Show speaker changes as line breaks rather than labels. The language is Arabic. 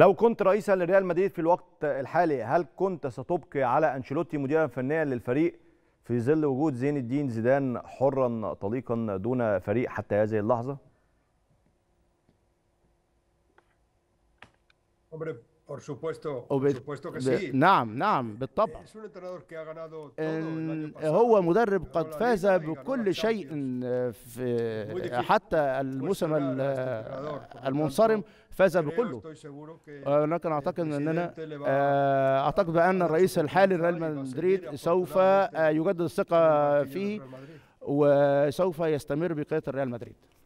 لو كنت رئيسا لريال مدريد في الوقت الحالي هل كنت ستبقي على انشيلوتي مديرا فنيا للفريق في ظل وجود زين الدين زيدان حرا طليقا دون فريق
حتى هذه اللحظه؟
Por supuesto, por supuesto que sí. نعم نعم بالطبع.
هو مدرب قد فاز بكل شيء في حتى الموسم المنصرم فاز بكله. ولكن اعتقد اننا eh, اعتقد بان الرئيس الحالي لريال مدريد
سوف آه، يجدد الثقه فيه وسوف يستمر بقياده ريال مدريد.